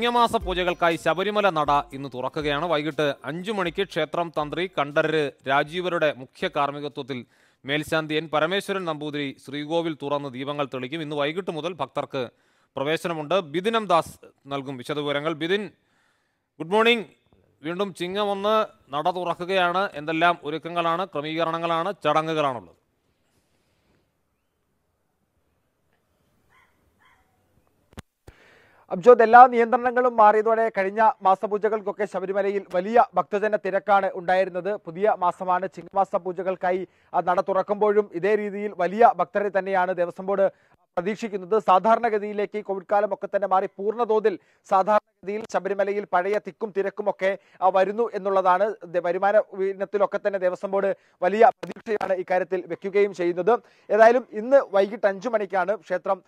ചിങ്ങമാസ പൂജകൾക്കായി ശബരിമല നട ഇന്ന് തുറക്കുകയാണ് വൈകിട്ട് അഞ്ചു മണിക്ക് ക്ഷേത്രം തന്ത്രി കണ്ഠരര് രാജീവരുടെ മുഖ്യ കാർമ്മികത്വത്തിൽ മേൽശാന്തി എൻ പരമേശ്വരൻ നമ്പൂതിരി ശ്രീകോവിൽ തുറന്ന് ദീപങ്ങൾ തെളിക്കും ഇന്ന് വൈകിട്ട് മുതൽ ഭക്തർക്ക് പ്രവേശനമുണ്ട് ബിദിനം ദാസ് നൽകും വിശദവിവരങ്ങൾ ബിദിൻ ഗുഡ് മോർണിംഗ് വീണ്ടും ചിങ്ങം ഒന്ന് നട തുറക്കുകയാണ് എന്തെല്ലാം ഒരുക്കങ്ങളാണ് ക്രമീകരണങ്ങളാണ് ചടങ്ങുകളാണുള്ളത് അബ്ജോദ് എല്ലാ നിയന്ത്രണങ്ങളും മാറിയതോടെ കഴിഞ്ഞ മാസപൂജകൾക്കൊക്കെ ശബരിമലയിൽ വലിയ ഭക്തജന തിരക്കാണ് ഉണ്ടായിരുന്നത് പുതിയ മാസമാണ് ചിങ്ങമാസ പൂജകൾക്കായി നട തുറക്കുമ്പോഴും ഇതേ രീതിയിൽ വലിയ ഭക്തരെ തന്നെയാണ് ദേവസ്വം ബോർഡ് പ്രതീക്ഷിക്കുന്നത് സാധാരണഗതിയിലേക്ക് കോവിഡ് കാലമൊക്കെ തന്നെ മാറി പൂർണ്ണതോതിൽ സാധാരണ രീതിയിൽ ശബരിമലയിൽ പഴയ തിക്കും തിരക്കും ഒക്കെ വരുന്നു എന്നുള്ളതാണ് വരുമാന ഉയരണത്തിലൊക്കെ തന്നെ ദേവസ്വം ബോർഡ് വലിയ പ്രതീക്ഷയാണ് ഇക്കാര്യത്തിൽ വെക്കുകയും ചെയ്യുന്നത് ഏതായാലും ഇന്ന് വൈകിട്ട് അഞ്ചു മണിക്കാണ് ക്ഷേത്രം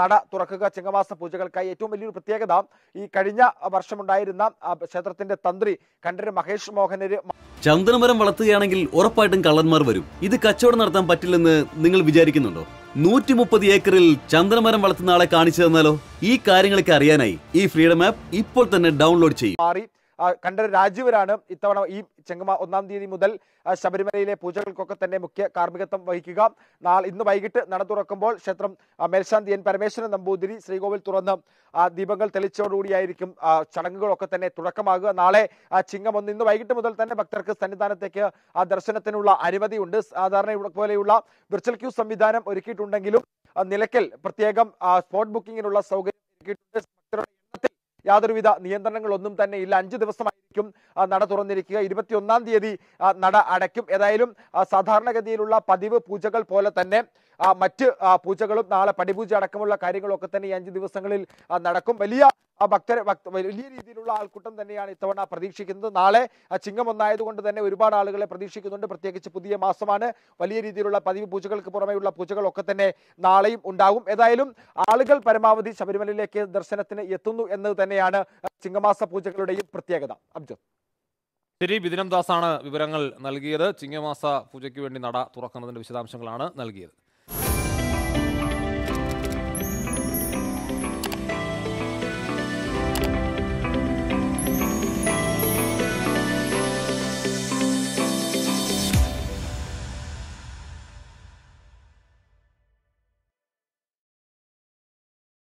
നട തുറക്കുക ചിങ്ങമാസ പൂജകൾക്കായി ഏറ്റവും വലിയൊരു പ്രത്യേകത ഈ കഴിഞ്ഞ വർഷമുണ്ടായിരുന്ന ക്ഷേത്രത്തിന്റെ തന്ത്രി കണ്ഠര് മഹേഷ് മോഹനര് ചന്ദനമരം വളർത്തുകയാണെങ്കിൽ ഉറപ്പായിട്ടും കള്ളന്മാർ വരും ഇത് കച്ചവടം നടത്താൻ പറ്റില്ലെന്ന് നിങ്ങൾ വിചാരിക്കുന്നുണ്ടോ നൂറ്റി മുപ്പത് ഏക്കറിൽ ചന്ദ്രമരം വളർത്തുന്ന ആളെ കാണിച്ചു തന്നാലോ ഈ കാര്യങ്ങളൊക്കെ അറിയാനായി ഈ ഫ്രീഡം ആപ്പ് ഇപ്പോൾ തന്നെ ഡൗൺലോഡ് ചെയ്യും കണ്ഠർ രാജീവരാണ് ഇത്തവണ ഈ ചെങ്ങമ ഒന്നാം തീയതി മുതൽ ശബരിമലയിലെ പൂജകൾക്കൊക്കെ തന്നെ മുഖ്യ കാർമ്മികത്വം വഹിക്കുക നാളെ ഇന്ന് വൈകിട്ട് നട തുറക്കുമ്പോൾ ക്ഷേത്രം മേൽശാന്തി എൻ പരമേശ്വരൻ നമ്പൂതിരി ശ്രീകോവിൽ തുറന്ന് ദീപങ്ങൾ തെളിച്ചതോടുകൂടിയായിരിക്കും ചടങ്ങുകളൊക്കെ തന്നെ തുടക്കമാകുക നാളെ ചിങ്ങം ഒന്ന് ഇന്ന് വൈകിട്ട് മുതൽ തന്നെ ഭക്തർക്ക് സന്നിധാനത്തേക്ക് ദർശനത്തിനുള്ള അനുമതിയുണ്ട് സാധാരണ പോലെയുള്ള വിർച്വൽ ക്യൂ സംവിധാനം ഒരുക്കിയിട്ടുണ്ടെങ്കിലും നിലയ്ക്കൽ പ്രത്യേകം സ്പോട്ട് ബുക്കിങ്ങിനുള്ള സൗകര്യം യാതൊരുവിധ നിയന്ത്രണങ്ങളൊന്നും തന്നെ ഇല്ല അഞ്ച് ദിവസമായിരിക്കും നട തുറന്നിരിക്കുക ഇരുപത്തിയൊന്നാം തീയതി നട അടയ്ക്കും ഏതായാലും സാധാരണഗതിയിലുള്ള പതിവ് പൂജകൾ പോലെ തന്നെ മറ്റ് പൂജകളും നാളെ പടിപൂജ അടക്കമുള്ള കാര്യങ്ങളൊക്കെ തന്നെ ഈ അഞ്ച് ദിവസങ്ങളിൽ നടക്കും വലിയ ആ ഭക്തരെ വലിയ രീതിയിലുള്ള ആൾക്കൂട്ടം തന്നെയാണ് ഇത്തവണ പ്രതീക്ഷിക്കുന്നത് നാളെ ചിങ്ങം ഒന്നായതുകൊണ്ട് തന്നെ ഒരുപാട് ആളുകളെ പ്രതീക്ഷിക്കുന്നുണ്ട് പ്രത്യേകിച്ച് പുതിയ മാസമാണ് വലിയ രീതിയിലുള്ള പതിവ് പൂജകൾക്ക് പുറമെയുള്ള പൂജകളൊക്കെ തന്നെ നാളെയും ഉണ്ടാകും ഏതായാലും ആളുകൾ പരമാവധി ശബരിമലയിലേക്ക് ദർശനത്തിന് എത്തുന്നു എന്നത് തന്നെയാണ് ചിങ്ങമാസ പൂജകളുടെയും പ്രത്യേകത അബ്ജത് ശരി ബിദിനം ദാസാണ് വിവരങ്ങൾ നൽകിയത് ചിങ്ങമാസ പൂജയ്ക്ക് വേണ്ടി നട തുറക്കുന്നതിന്റെ വിശദാംശങ്ങളാണ് നൽകിയത്